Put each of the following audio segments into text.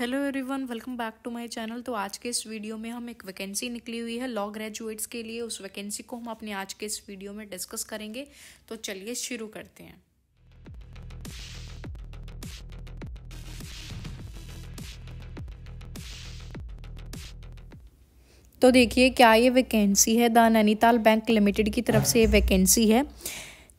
hello everyone welcome back to my channel तो आज के इस वीडियो में हम एक वैकेंसी निकली हुई है लॉ ग्रेजुएट्स के लिए उस वैकेंसी को हम अपने आज के इस वीडियो में डिस्कस करेंगे तो चलिए शुरू करते हैं तो देखिए क्या ये वैकेंसी है द नैनीताल बैंक लिमिटेड की तरफ से ये वैकेंसी है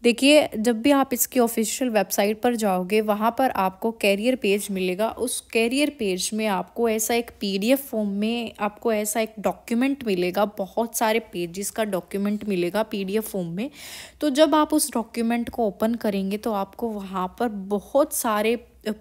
देखिए जब भी आप इसकी ऑफिशियल वेबसाइट पर जाओगे वहाँ पर आपको कैरियर पेज मिलेगा उस कैरियर पेज में आपको ऐसा एक पीडीएफ फॉर्म में आपको ऐसा एक डॉक्यूमेंट मिलेगा बहुत सारे पेजेस का डॉक्यूमेंट मिलेगा पीडीएफ फॉर्म में तो जब आप उस डॉक्यूमेंट को ओपन करेंगे तो आपको वहाँ पर बहुत सारे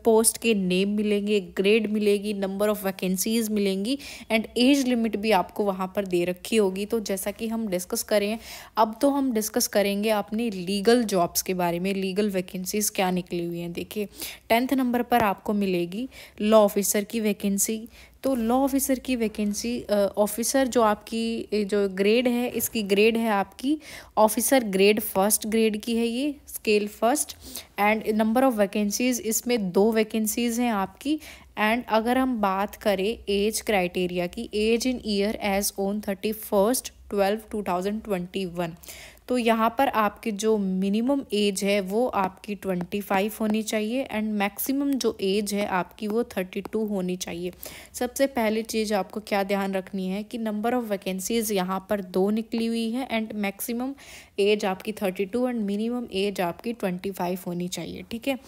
पोस्ट के नेम मिलेंगे ग्रेड मिलेगी नंबर ऑफ़ वैकेंसीज़ मिलेंगी एंड एज लिमिट भी आपको वहाँ पर दे रखी होगी तो जैसा कि हम डिस्कस करें अब तो हम डिस्कस करेंगे अपनी लीगल जॉब्स के बारे में लीगल वैकेंसीज़ क्या निकली हुई हैं देखिए टेंथ नंबर पर आपको मिलेगी लॉ ऑफिसर की वैकेंसी तो लॉ ऑफिसर की वैकेंसी ऑफिसर जो आपकी जो ग्रेड है इसकी ग्रेड है आपकी ऑफिसर ग्रेड फर्स्ट ग्रेड की है ये scale first and number of vacancies इसमें दो वैकेंसीज़ हैं आपकी एंड अगर हम बात करें एज क्राइटेरिया की age in year age on thirty first twelve two thousand twenty one तो यहाँ पर आपकी जो मिनिमम एज है वो आपकी ट्वेंटी फाइव होनी चाहिए एंड मैक्सिमम जो एज है आपकी वो थर्टी टू होनी चाहिए सबसे पहली चीज़ आपको क्या ध्यान रखनी है कि नंबर ऑफ़ वैकेंसीज़ यहाँ पर दो निकली हुई है एंड मैक्सिमम एज आपकी thirty two and minimum age आपकी ट्वेंटी फाइव होनी चाहिए ठीक है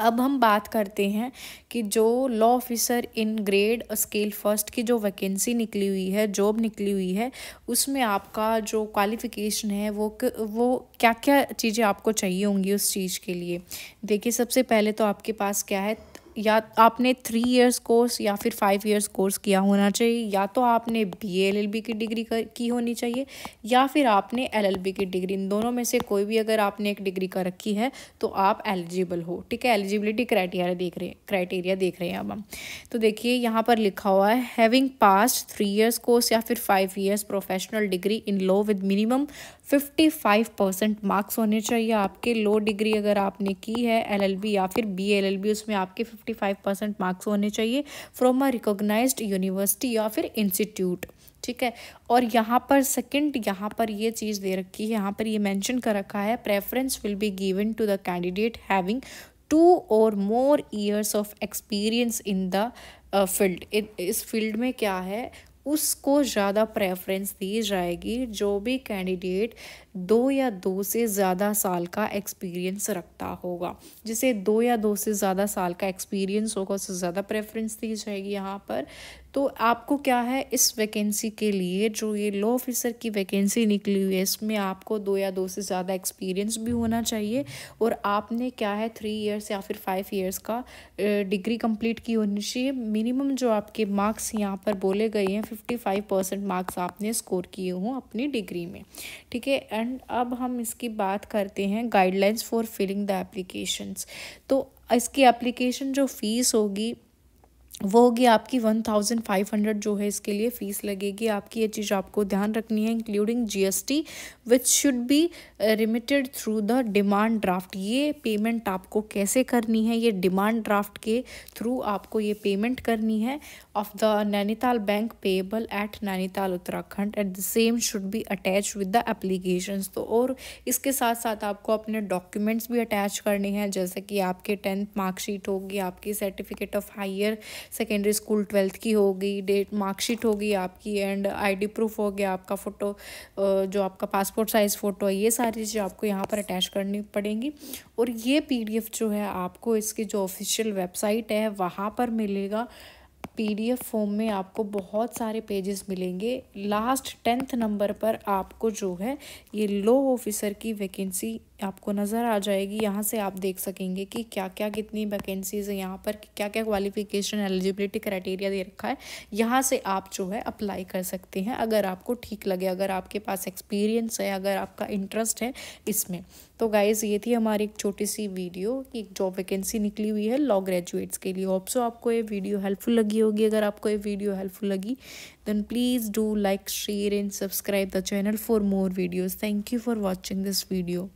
अब हम बात करते हैं कि जो law officer in grade scale first की जो वैकेंसी निकली हुई है जॉब निकली हुई है उसमें आपका जो क्वालिफिकेशन है वो वो क्या क्या चीज़ें आपको चाहिए होंगी उस चीज़ के लिए देखिए सबसे पहले तो आपके पास क्या है या आपने थ्री इयर्स कोर्स या फिर फाइव इयर्स कोर्स किया होना चाहिए या तो आपने बी एल एल बी की डिग्री कर, की होनी चाहिए या फिर आपने एल एल बी की डिग्री इन दोनों में से कोई भी अगर आपने एक डिग्री कर रखी है तो आप एलिजिबल हो ठीक है एलिजिबिलिटी क्राइटेरिया देख रहे क्राइटेरिया देख रहे हैं अब हम तो देखिए यहाँ पर लिखा हुआ है having pass three years course या फिर five years professional degree in law with minimum fifty five percent marks होने चाहिए आपके लो डिग्री अगर आपने की है एल एल बी या फिर बी एल एल बी उसमें आपके fifty fifty five percent marks होने चाहिए फ्रॉम अ रिकोगनाइज यूनिवर्सिटी या फिर इंस्टीट्यूट ठीक है और यहाँ पर सेकंड यहाँ पर ये चीज़ दे रखी है यहाँ पर ये मेंशन कर रखा है preference will be given to the candidate having two और more years of experience in the field इस फील्ड में क्या है उसको ज़्यादा प्रेफरेंस दी जाएगी जो भी कैंडिडेट दो या दो से ज़्यादा साल का एक्सपीरियंस रखता होगा जिसे दो या दो से ज़्यादा साल का एक्सपीरियंस होगा उससे ज़्यादा प्रेफरेंस दी जाएगी यहाँ पर तो आपको क्या है इस वैकेंसी के लिए जो ये लॉ ऑफिसर की वैकेंसी निकली हुई है इसमें आपको दो या दो से ज़्यादा एक्सपीरियंस भी होना चाहिए और आपने क्या है थ्री इयर्स या फिर फाइव इयर्स का डिग्री कंप्लीट की होनी चाहिए मिनिमम जो आपके मार्क्स यहाँ पर बोले गए हैं फिफ्टी फाइव परसेंट मार्क्स आपने स्कोर किए हों अपनी डिग्री में ठीक है एंड अब हम इसकी बात करते हैं guidelines for filling the applications तो इसकी एप्लीकेशन जो फ़ीस होगी वो होगी आपकी वन थाउजेंड फाइव हंड्रेड जो है इसके लिए फ़ीस लगेगी आपकी ये चीज़ आपको ध्यान रखनी है including GST which should be remitted through the demand draft ये पेमेंट आपको कैसे करनी है ये डिमांड ड्राफ्ट के थ्रू आपको ये पेमेंट करनी है of the Nainital bank payable at Nainital Uttarakhand at the same should be attach with the application तो और इसके साथ साथ आपको अपने डॉक्यूमेंट्स भी अटैच करने हैं जैसे कि आपके टेंथ मार्कशीट होगी आपकी certificate of higher secondary school twelfth की होगी डेट मार्कशीट होगी आपकी एंड आईडी प्रूफ हो गया आपका फ़ोटो जो आपका पासपोर्ट साइज़ फ़ोटो है ये सारी चीज़ें आपको यहाँ पर अटैच करनी पड़ेंगी और ये पीडीएफ जो है आपको इसकी जो ऑफिशियल वेबसाइट है वहाँ पर मिलेगा पीडीएफ फॉर्म में आपको बहुत सारे पेजेस मिलेंगे लास्ट टेंथ नंबर पर आपको जो है ये लो ऑफिसर की वैकेंसी आपको नज़र आ जाएगी यहाँ से आप देख सकेंगे कि क्या क्या कितनी वैकेंसीज़ हैं यहाँ पर क्या क्या क्वालिफिकेशन एलिजिबिलिटी क्राइटेरिया दे रखा है यहाँ से आप जो है अप्लाई कर सकते हैं अगर आपको ठीक लगे अगर आपके पास एक्सपीरियंस है अगर आपका इंटरेस्ट है इसमें तो गाइज़ ये थी हमारी एक छोटी सी वीडियो कि एक जॉब वैकेंसी निकली हुई है लॉ ग्रेजुएट्स के लिए ऑप्सो आपको ये वीडियो हेल्पफुल लगी होगी अगर आपको ये वीडियो हेल्पफुल लगी then please do like share and subscribe the channel for more videos thank you for watching this video